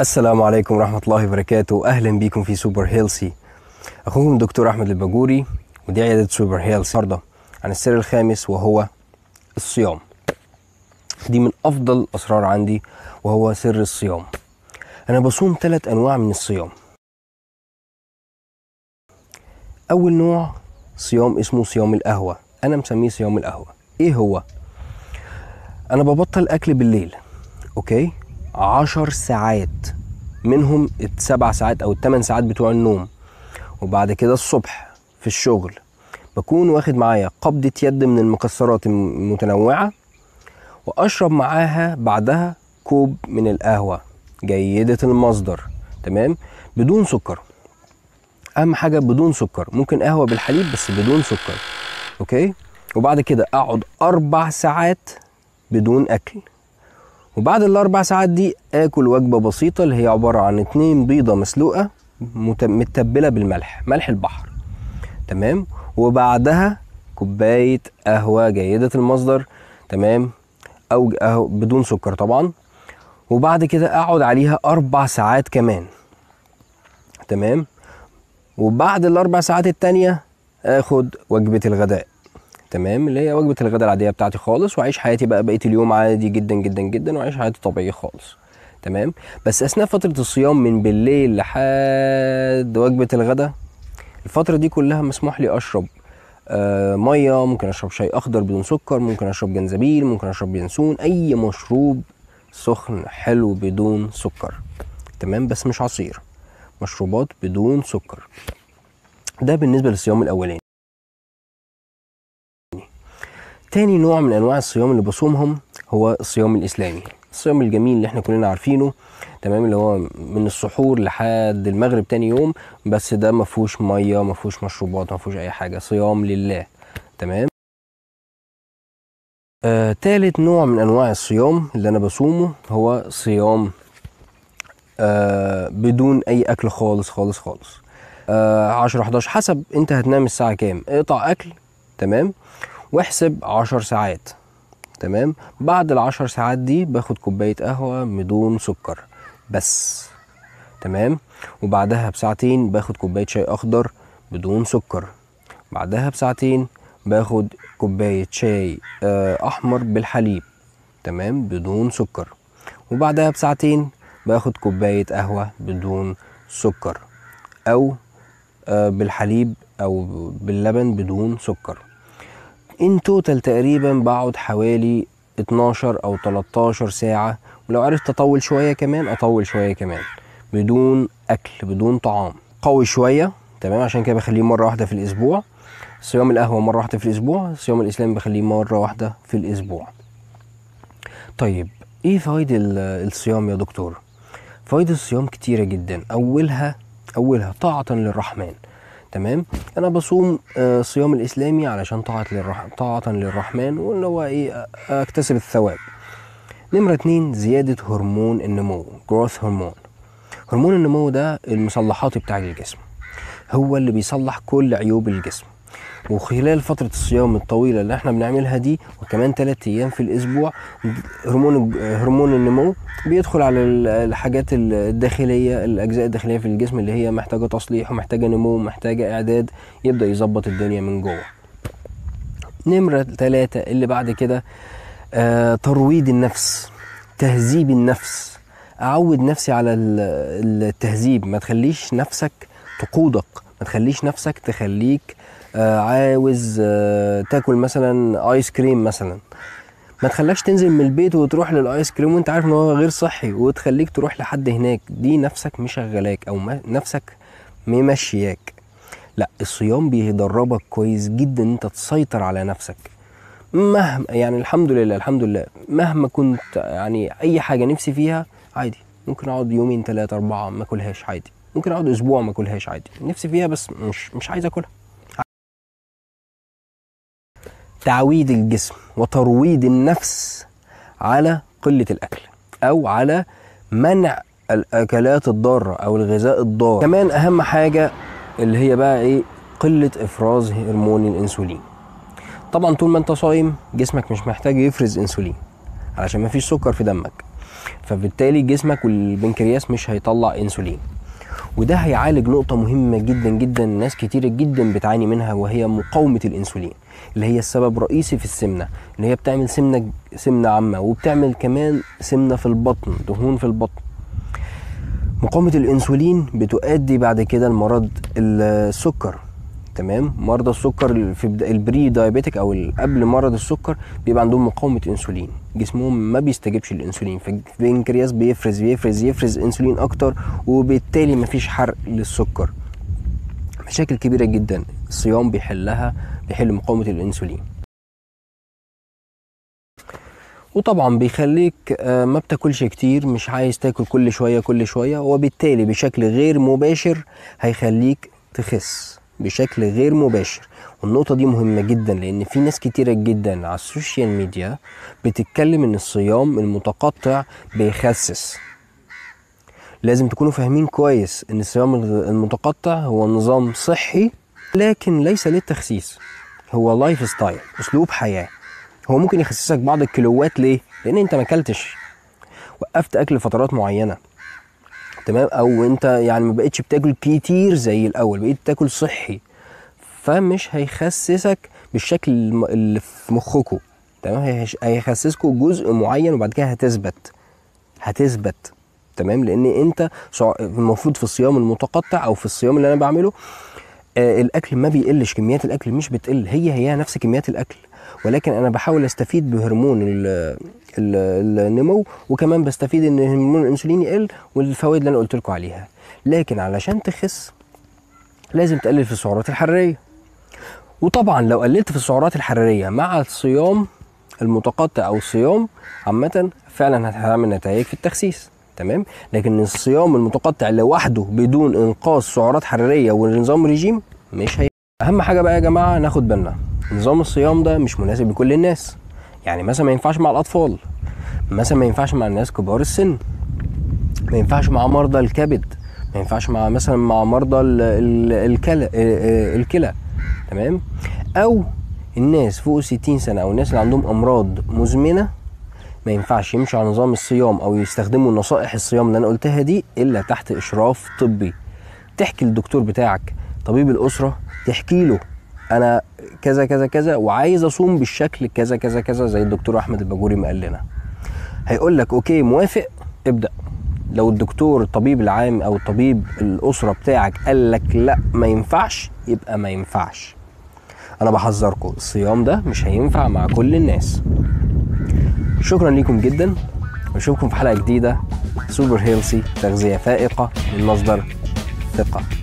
السلام عليكم ورحمة الله وبركاته أهلا بيكم في سوبر هيلسي أخوكم دكتور أحمد الباجوري ودي عيادة سوبر هيلسي النهاردة عن السر الخامس وهو الصيام دي من أفضل الأسرار عندي وهو سر الصيام أنا بصوم ثلاث أنواع من الصيام أول نوع صيام اسمه صيام القهوة أنا مسميه صيام القهوة إيه هو؟ أنا ببطل أكل بالليل أوكي عشر ساعات منهم السبع ساعات او الثمان ساعات بتوع النوم وبعد كده الصبح في الشغل بكون واخد معايا قبضة يد من المكسرات المتنوعة وأشرب معاها بعدها كوب من القهوة جيدة المصدر تمام بدون سكر أهم حاجة بدون سكر ممكن قهوة بالحليب بس بدون سكر أوكي وبعد كده أقعد أربع ساعات بدون أكل وبعد الاربع ساعات دي اكل وجبه بسيطه اللي هي عباره عن اتنين بيضه مسلوقه متبله بالملح ملح البحر تمام وبعدها كوبايه قهوه جيده المصدر تمام او قهوة بدون سكر طبعا وبعد كده اقعد عليها اربع ساعات كمان تمام وبعد الاربع ساعات التانيه اخد وجبه الغداء تمام اللي هي وجبه الغداء العاديه بتاعتي خالص واعيش حياتي بقى بقيه اليوم عادي جدا جدا جدا واعيش حياتي طبيعي خالص تمام بس اثناء فتره الصيام من بالليل لحد وجبه الغداء الفتره دي كلها مسموح لي اشرب آه ميه ممكن اشرب شاي اخضر بدون سكر ممكن اشرب جنزبيل ممكن اشرب ينسون اي مشروب سخن حلو بدون سكر تمام بس مش عصير مشروبات بدون سكر ده بالنسبه للصيام الاولاني تاني نوع من انواع الصيام اللي بصومهم هو الصيام الاسلامي الصيام الجميل اللي احنا كلنا عارفينه تمام اللي هو من السحور لحد المغرب تاني يوم بس ده ما فيهوش ميه ما فيهوش مشروبات ما فيهوش اي حاجه صيام لله تمام آه تالت نوع من انواع الصيام اللي انا بصومه هو صيام آه بدون اي اكل خالص خالص خالص آه 10 11 حسب انت هتنام الساعه كام اقطع اكل تمام آه واحسب عشر ساعات تمام بعد العشر ساعات دي باخد كوباية قهوة بدون سكر بس تمام وبعدها بساعتين باخد كوباية شاي أخضر بدون سكر بعدها بساعتين باخد كوباية شاي آه، أحمر بالحليب تمام بدون سكر وبعدها بساعتين باخد كوباية قهوة بدون سكر أو آه، بالحليب أو باللبن بدون سكر ان توتال تقريبا بقعد حوالي 12 او 13 ساعه ولو عرفت اطول شويه كمان اطول شويه كمان بدون اكل بدون طعام قوي شويه تمام عشان كده بخليه مره واحده في الاسبوع صيام القهوه مره واحده في الاسبوع صيام الاسلام بخليه مره واحده في الاسبوع طيب ايه فوائد الصيام يا دكتور فوائد الصيام كتيره جدا اولها اولها طاعه للرحمن تمام انا بصوم الصيام آه، الاسلامي علشان طاعه للرح... طاعه للرحمن وان هو ايه اكتسب الثواب نمره اتنين زياده هرمون النمو جروث هرمون هرمون النمو ده المصلحاتي بتاع الجسم هو اللي بيصلح كل عيوب الجسم وخلال فترة الصيام الطويلة اللي احنا بنعملها دي وكمان ثلاث ايام في الاسبوع هرمون هرمون النمو بيدخل على الحاجات الداخلية الاجزاء الداخلية في الجسم اللي هي محتاجة تصليح ومحتاجة نمو ومحتاجة اعداد يبدأ يظبط الدنيا من جوه نمرة ثلاثة اللي بعد كده آه ترويض النفس تهذيب النفس اعود نفسي على التهذيب ما تخليش نفسك تقودك ما تخليش نفسك تخليك آه، عاوز آه، تاكل مثلا ايس كريم مثلا ما تخليكش تنزل من البيت وتروح للايس كريم وانت عارف ان هو غير صحي وتخليك تروح لحد هناك دي نفسك مشغلاك او نفسك ممشياك لا الصيام بيدربك كويس جدا انت تسيطر على نفسك مهما يعني الحمد لله الحمد لله مهما كنت يعني اي حاجه نفسي فيها عادي ممكن اقعد يومين ثلاثه اربعه ما اكلهاش عادي ممكن اقعد اسبوع ما اكلهاش عادي نفسي فيها بس مش مش عايز اكلها تعويد الجسم وترويض النفس على قلة الأكل أو على منع الأكلات الضارة أو الغذاء الضار كمان أهم حاجة اللي هي بقى إيه قلة إفراز هرمون الأنسولين طبعا طول ما أنت صايم جسمك مش محتاج يفرز أنسولين علشان مفيش سكر في دمك فبالتالي جسمك والبنكرياس مش هيطلع أنسولين وده هيعالج نقطة مهمة جدا جدا ناس كتير جدا بتعاني منها وهي مقاومة الأنسولين اللي هي السبب الرئيسي في السمنة اللي هي بتعمل سمنة سمنة عامة وبتعمل كمان سمنة في البطن دهون في البطن مقاومة الأنسولين بتؤدي بعد كده لمرض السكر تمام مرضى السكر في البري دايابيتك او قبل مرض السكر بيبقى عندهم مقاومه انسولين جسمهم ما بيستجيبش للانسولين فالبنكرياس بيفرز بيفرز يفرز انسولين اكتر وبالتالي مفيش حرق للسكر مشاكل كبيره جدا الصيام بيحلها بيحل مقاومه الانسولين وطبعا بيخليك آه، ما بتاكلش كتير مش عايز تاكل كل شويه كل شويه وبالتالي بشكل غير مباشر هيخليك تخس بشكل غير مباشر والنقطة دي مهمة جدا لأن في ناس كتيرة جدا على السوشيال ميديا بتتكلم إن الصيام المتقطع بيخسس لازم تكونوا فاهمين كويس إن الصيام المتقطع هو نظام صحي لكن ليس للتخسيس هو لايف ستايل أسلوب حياة هو ممكن يخسسك بعض الكيلوات ليه؟ لأن أنت ما أكلتش وقفت أكل فترات معينة تمام او انت يعني ما بقتش بتاكل كتير زي الاول بقيت تاكل صحي فمش هيخسسك بالشكل اللي في مخكوا تمام هيخسسكوا جزء معين وبعد كده هتثبت هتثبت تمام لان انت المفروض في الصيام المتقطع او في الصيام اللي انا بعمله آه، الاكل ما بيقلش كميات الاكل مش بتقل هي هي نفس كميات الاكل ولكن انا بحاول استفيد بهرمون الـ الـ النمو وكمان بستفيد ان هرمون الانسولين يقل والفوائد اللي انا قلت لكم عليها لكن علشان تخس لازم تقلل في السعرات الحراريه وطبعا لو قللت في السعرات الحراريه مع الصيام المتقطع او الصيام عامه فعلا هتعمل نتائج في التخسيس تمام لكن الصيام المتقطع لوحده بدون انقاص سعرات حراريه ونظام ريجيم مش هي اهم حاجه بقى يا جماعه ناخد بالنا نظام الصيام ده مش مناسب لكل الناس يعني مثلا ما ينفعش مع الاطفال مثلا ما ينفعش مع الناس كبار السن ما ينفعش مع مرضى الكبد ما ينفعش مع مثلا مع مرضى آه، آه، الكلى تمام او الناس فوق 60 سنه او الناس اللي عندهم امراض مزمنه ما ينفعش يمشي على نظام الصيام او يستخدموا نصائح الصيام اللي انا قلتها دي الا تحت اشراف طبي تحكي للدكتور بتاعك طبيب الاسره تحكي له انا كذا كذا كذا وعايز اصوم بالشكل كذا كذا كذا زي الدكتور احمد الباجوري ما قال لنا هيقول لك اوكي موافق ابدا لو الدكتور الطبيب العام او الطبيب الاسره بتاعك قال لك لا ما ينفعش يبقى ما ينفعش انا بحذركم الصيام ده مش هينفع مع كل الناس شكرا ليكم جدا واشوفكم في حلقه جديده سوبر هيلسي تغذيه فائقه من مصدر ثقه